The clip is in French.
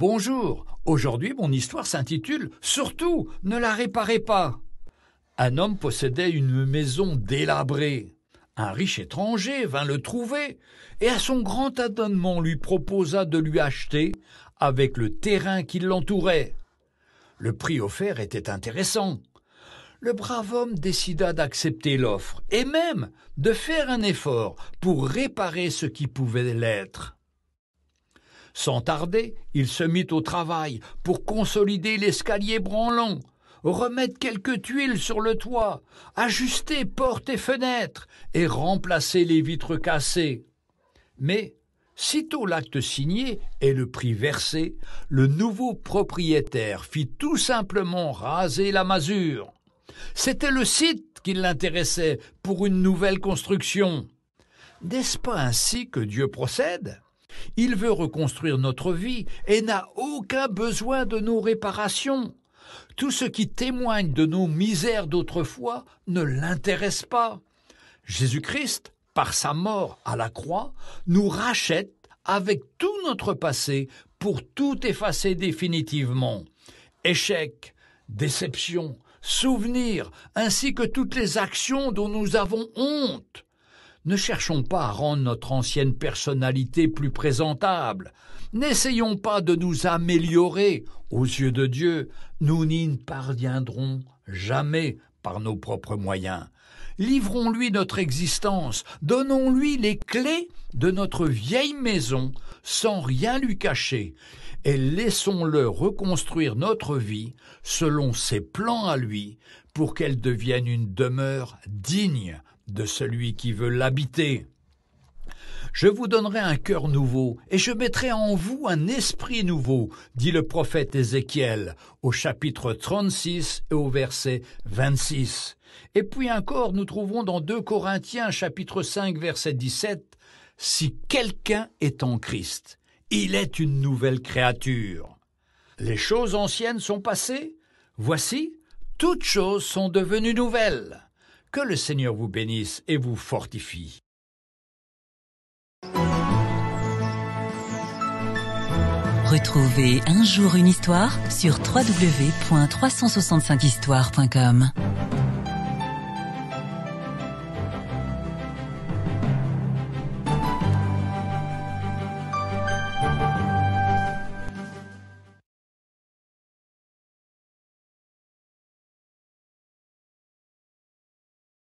Bonjour, aujourd'hui mon histoire s'intitule Surtout, ne la réparez pas. Un homme possédait une maison délabrée. Un riche étranger vint le trouver et à son grand adonnement lui proposa de lui acheter avec le terrain qui l'entourait. Le prix offert était intéressant. Le brave homme décida d'accepter l'offre et même de faire un effort pour réparer ce qui pouvait l'être. Sans tarder, il se mit au travail pour consolider l'escalier branlant, remettre quelques tuiles sur le toit, ajuster portes et fenêtres et remplacer les vitres cassées. Mais, sitôt l'acte signé et le prix versé, le nouveau propriétaire fit tout simplement raser la masure. C'était le site qui l'intéressait pour une nouvelle construction. N'est-ce pas ainsi que Dieu procède il veut reconstruire notre vie et n'a aucun besoin de nos réparations. Tout ce qui témoigne de nos misères d'autrefois ne l'intéresse pas. Jésus-Christ, par sa mort à la croix, nous rachète avec tout notre passé pour tout effacer définitivement. Échecs, déceptions, souvenirs, ainsi que toutes les actions dont nous avons honte. Ne cherchons pas à rendre notre ancienne personnalité plus présentable. N'essayons pas de nous améliorer aux yeux de Dieu. Nous n'y parviendrons jamais par nos propres moyens. Livrons-lui notre existence, donnons-lui les clés de notre vieille maison sans rien lui cacher, et laissons-le reconstruire notre vie selon ses plans à lui pour qu'elle devienne une demeure digne de celui qui veut l'habiter. Je vous donnerai un cœur nouveau, et je mettrai en vous un esprit nouveau, dit le prophète Ézéchiel, au chapitre 36 et au verset 26. Et puis encore, nous trouvons dans 2 Corinthiens, chapitre 5, verset 17, Si quelqu'un est en Christ, il est une nouvelle créature. Les choses anciennes sont passées, voici, toutes choses sont devenues nouvelles. Que le Seigneur vous bénisse et vous fortifie. Retrouvez un jour une histoire sur www.365histoire.com.